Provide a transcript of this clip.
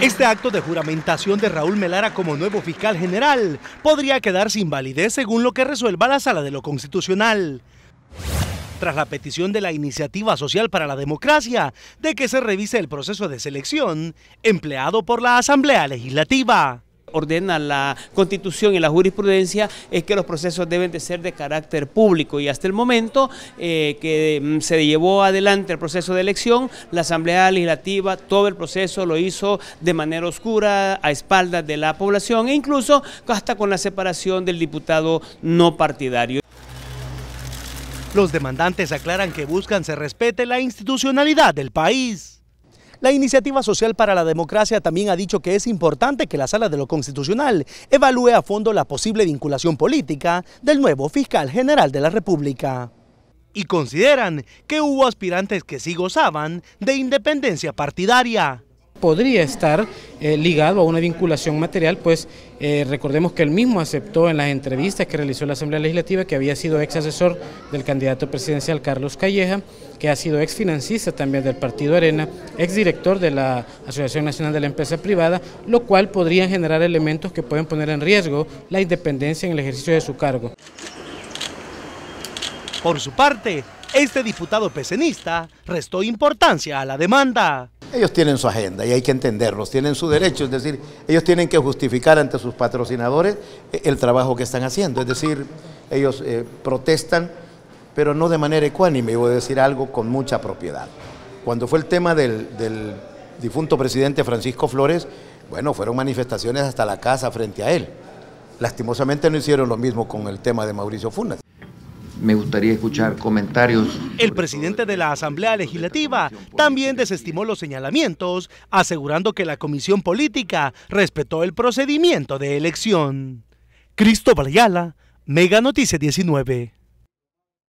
Este acto de juramentación de Raúl Melara como nuevo fiscal general podría quedar sin validez según lo que resuelva la Sala de lo Constitucional. Tras la petición de la Iniciativa Social para la Democracia de que se revise el proceso de selección empleado por la Asamblea Legislativa ordena la constitución y la jurisprudencia es que los procesos deben de ser de carácter público y hasta el momento eh, que mm, se llevó adelante el proceso de elección, la Asamblea Legislativa todo el proceso lo hizo de manera oscura, a espaldas de la población e incluso hasta con la separación del diputado no partidario. Los demandantes aclaran que buscan se respete la institucionalidad del país. La Iniciativa Social para la Democracia también ha dicho que es importante que la Sala de lo Constitucional evalúe a fondo la posible vinculación política del nuevo fiscal general de la República. Y consideran que hubo aspirantes que sí gozaban de independencia partidaria podría estar eh, ligado a una vinculación material, pues eh, recordemos que él mismo aceptó en las entrevistas que realizó la Asamblea Legislativa que había sido ex asesor del candidato presidencial Carlos Calleja, que ha sido ex financista también del Partido Arena, ex director de la Asociación Nacional de la Empresa Privada, lo cual podría generar elementos que pueden poner en riesgo la independencia en el ejercicio de su cargo. Por su parte, este diputado pesenista restó importancia a la demanda. Ellos tienen su agenda y hay que entenderlos, tienen su derecho, es decir, ellos tienen que justificar ante sus patrocinadores eh, el trabajo que están haciendo, es decir, ellos eh, protestan, pero no de manera ecuánime, voy a decir algo con mucha propiedad. Cuando fue el tema del, del difunto presidente Francisco Flores, bueno, fueron manifestaciones hasta la casa frente a él. Lastimosamente no hicieron lo mismo con el tema de Mauricio Funes me gustaría escuchar comentarios. El presidente de la Asamblea Legislativa también desestimó los señalamientos, asegurando que la comisión política respetó el procedimiento de elección. Cristóbal Ayala, Mega Noticias 19.